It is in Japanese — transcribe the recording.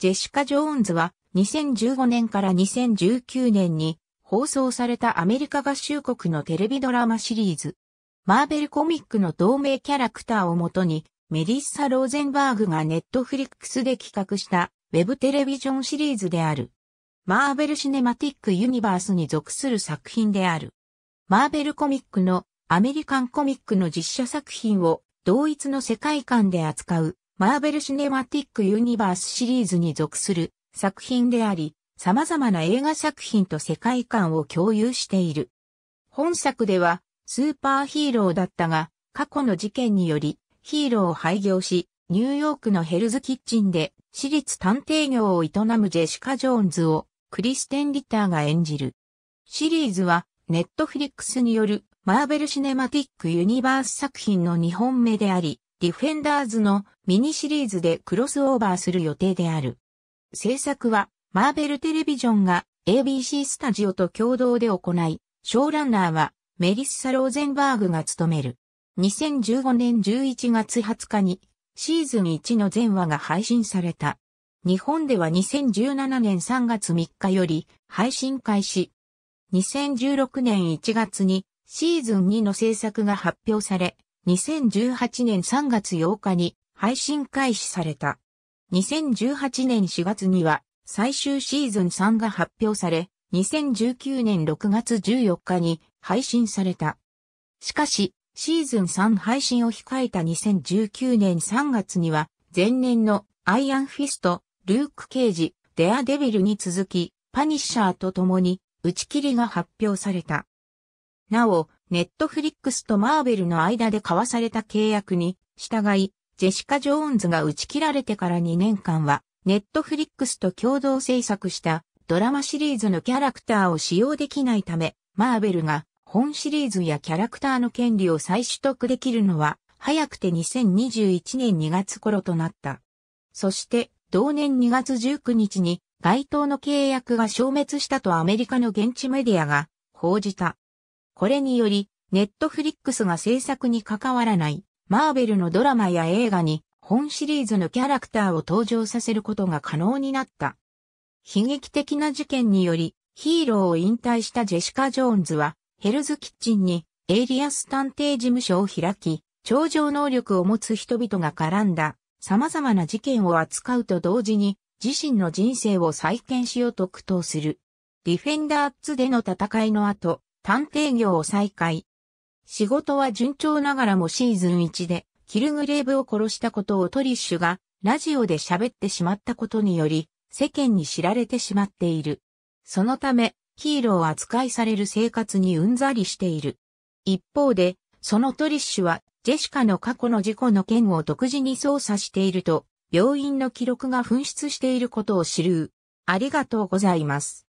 ジェシカ・ジョーンズは2015年から2019年に放送されたアメリカ合衆国のテレビドラマシリーズ、マーベルコミックの同名キャラクターをもとに、メリッサ・ローゼンバーグがネットフリックスで企画したウェブテレビジョンシリーズである。マーベル・シネマティック・ユニバースに属する作品である。マーベルコミックのアメリカンコミックの実写作品を同一の世界観で扱うマーベル・シネマティック・ユニバースシリーズに属する作品であり、様々な映画作品と世界観を共有している。本作ではスーパーヒーローだったが、過去の事件によりヒーローを廃業し、ニューヨークのヘルズキッチンで私立探偵業を営むジェシカ・ジョーンズをクリステン・リターが演じる。シリーズはネットフリックスによるマーベル・シネマティック・ユニバース作品の2本目であり、ディフェンダーズのミニシリーズでクロスオーバーする予定である。制作は、マーベルテレビジョンが ABC スタジオと共同で行い、ショーランナーはメリッサ・ローゼンバーグが務める。2015年11月20日にシーズン1の全話が配信された。日本では2017年3月3日より配信開始。2016年1月にシーズン2の制作が発表され、2018年3月8日に配信開始された。2018年4月には最終シーズン3が発表され、2019年6月14日に配信された。しかし、シーズン3配信を控えた2019年3月には、前年のアイアンフィスト、ルーク・ケージ、デア・デビルに続き、パニッシャーと共に打ち切りが発表された。なお、ネットフリックスとマーベルの間で交わされた契約に従い、ジェシカ・ジョーンズが打ち切られてから2年間は、ネットフリックスと共同制作したドラマシリーズのキャラクターを使用できないため、マーベルが本シリーズやキャラクターの権利を再取得できるのは、早くて2021年2月頃となった。そして、同年2月19日に該当の契約が消滅したとアメリカの現地メディアが報じた。これにより、ネットフリックスが制作に関わらない、マーベルのドラマや映画に、本シリーズのキャラクターを登場させることが可能になった。悲劇的な事件により、ヒーローを引退したジェシカ・ジョーンズは、ヘルズキッチンに、エイリアス探偵事務所を開き、超常能力を持つ人々が絡んだ、様々な事件を扱うと同時に、自身の人生を再建しようと苦闘する。ディフェンダーズでの戦いの後、探偵業を再開。仕事は順調ながらもシーズン1で、キルグレーブを殺したことをトリッシュが、ラジオで喋ってしまったことにより、世間に知られてしまっている。そのため、ヒーロー扱いされる生活にうんざりしている。一方で、そのトリッシュは、ジェシカの過去の事故の件を独自に捜査していると、病院の記録が紛失していることを知る。ありがとうございます。